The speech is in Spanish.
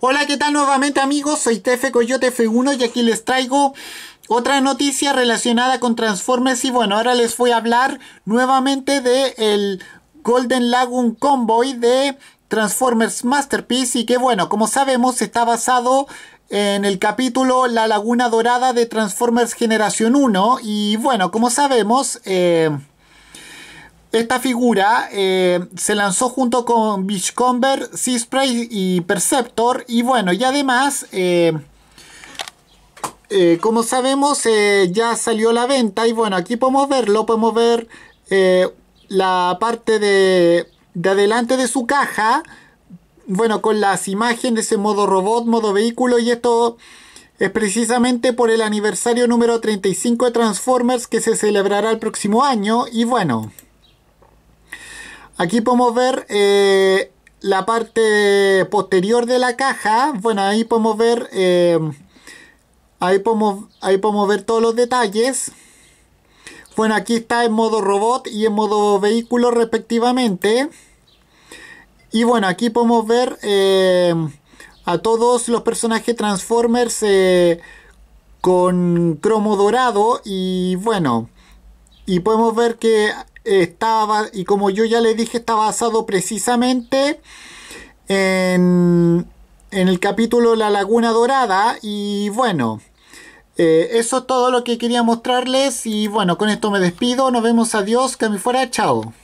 Hola, ¿qué tal nuevamente amigos? Soy Tefe Coyote F1 y aquí les traigo otra noticia relacionada con Transformers y bueno, ahora les voy a hablar nuevamente de el Golden Lagoon Convoy de Transformers Masterpiece y que bueno, como sabemos está basado en el capítulo La Laguna Dorada de Transformers Generación 1 y bueno, como sabemos... Eh, esta figura eh, se lanzó junto con Beachcomber, Seaspray y Perceptor. Y bueno, y además, eh, eh, como sabemos, ya salió la venta. Y bueno, aquí podemos verlo, podemos ver la parte de, de adelante de su caja. Bueno, con las imágenes en modo robot, modo vehículo y esto es precisamente por el aniversario número 35 de Transformers que se celebrará el próximo año y bueno, Aquí podemos ver eh, la parte posterior de la caja. Bueno, ahí podemos ver... Eh, ahí, podemos, ahí podemos ver todos los detalles. Bueno, aquí está en modo robot y en modo vehículo respectivamente. Y bueno, aquí podemos ver eh, a todos los personajes Transformers con cromo dorado. Y bueno, y podemos ver que estaba, y como yo ya le dije, está basado precisamente en, en el capítulo La Laguna Dorada. Y bueno, eh, eso es todo lo que quería mostrarles. Y bueno, con esto me despido. Nos vemos. Adiós. Que me fuera. Chao.